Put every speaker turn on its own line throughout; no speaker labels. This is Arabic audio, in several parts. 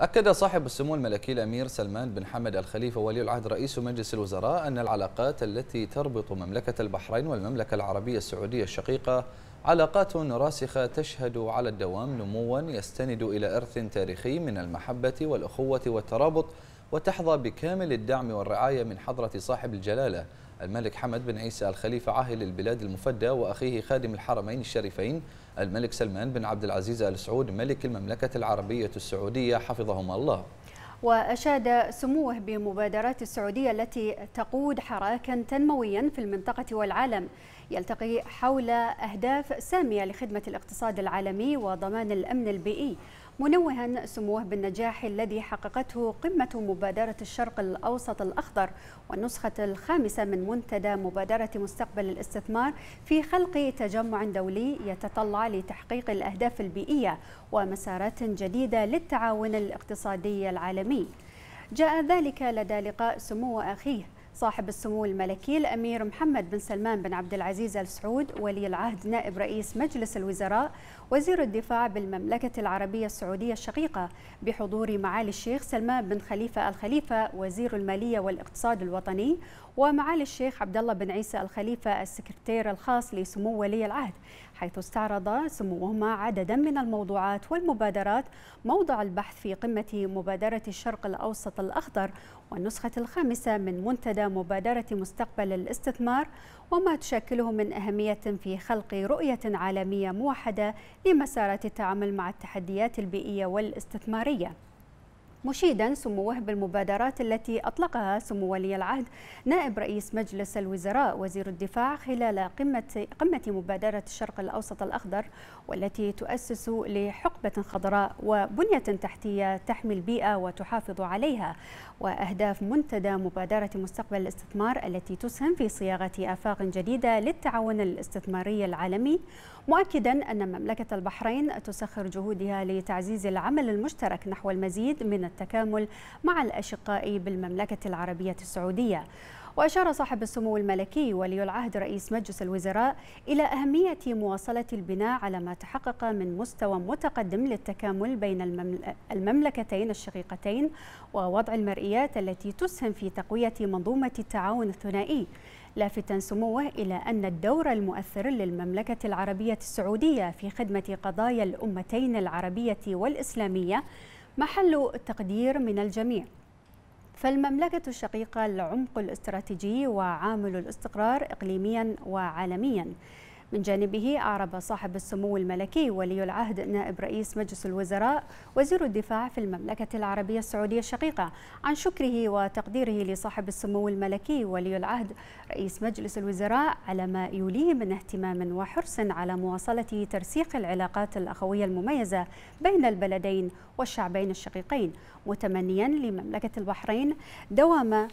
أكد صاحب السمو الملكي الأمير سلمان بن حمد الخليفة ولي العهد رئيس مجلس الوزراء أن العلاقات التي تربط مملكة البحرين والمملكة العربية السعودية الشقيقة علاقات راسخة تشهد على الدوام نموا يستند إلى إرث تاريخي من المحبة والأخوة والترابط وتحظى بكامل الدعم والرعاية من حضرة صاحب الجلالة الملك حمد بن عيسى الخليفة عاهل البلاد المفدى وأخيه خادم الحرمين الشريفين الملك سلمان بن عبد العزيز آل سعود ملك المملكة العربية السعودية حفظهما
الله وأشاد سموه بمبادرات السعودية التي تقود حراكا تنمويا في المنطقة والعالم يلتقي حول أهداف سامية لخدمة الاقتصاد العالمي وضمان الأمن البيئي منوها سموه بالنجاح الذي حققته قمة مبادرة الشرق الأوسط الأخضر والنسخة الخامسة من منتدى مبادرة مستقبل الاستثمار في خلق تجمع دولي يتطلع لتحقيق الأهداف البيئية ومسارات جديدة للتعاون الاقتصادي العالمي جاء ذلك لدى لقاء سمو أخيه صاحب السمو الملكي الأمير محمد بن سلمان بن عبد العزيز آل سعود ولي العهد نائب رئيس مجلس الوزراء وزير الدفاع بالمملكة العربية السعودية الشقيقة بحضور معالي الشيخ سلمان بن خليفة الخليفة وزير المالية والاقتصاد الوطني ومعالي الشيخ عبد الله بن عيسى الخليفة السكرتير الخاص لسمو ولي العهد حيث استعرض سموهما عددا من الموضوعات والمبادرات موضع البحث في قمة مبادرة الشرق الأوسط الأخضر والنسخة الخامسة من منتدى مبادرة مستقبل الاستثمار وما تشكله من أهمية في خلق رؤية عالمية موحدة لمسارات التعامل مع التحديات البيئية والاستثمارية مشيدا سموه بالمبادرات التي أطلقها سمو ولي العهد نائب رئيس مجلس الوزراء وزير الدفاع خلال قمة, قمة مبادرة الشرق الأوسط الأخضر والتي تؤسس لحقبة خضراء وبنية تحتية تحمي البيئة وتحافظ عليها وأهداف منتدى مبادرة مستقبل الاستثمار التي تسهم في صياغة آفاق جديدة للتعاون الاستثماري العالمي مؤكدا أن مملكة البحرين تسخر جهودها لتعزيز العمل المشترك نحو المزيد من التكامل مع الأشقاء بالمملكة العربية السعودية وأشار صاحب السمو الملكي ولي العهد رئيس مجلس الوزراء إلى أهمية مواصلة البناء على ما تحقق من مستوى متقدم للتكامل بين المملكتين الشقيقتين ووضع المرئيات التي تسهم في تقوية منظومة التعاون الثنائي لافتا سموه إلى أن الدور المؤثر للمملكة العربية السعودية في خدمة قضايا الأمتين العربية والإسلامية محل التقدير من الجميع فالمملكة الشقيقة العمق الاستراتيجي وعامل الاستقرار إقليميا وعالميا من جانبه أعرب صاحب السمو الملكي ولي العهد نائب رئيس مجلس الوزراء وزير الدفاع في المملكة العربية السعودية الشقيقة عن شكره وتقديره لصاحب السمو الملكي ولي العهد رئيس مجلس الوزراء على ما يوليه من اهتمام وحرص على مواصلة ترسيخ العلاقات الأخوية المميزة بين البلدين والشعبين الشقيقين متمنيا لمملكة البحرين دوام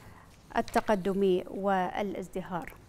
التقدم والازدهار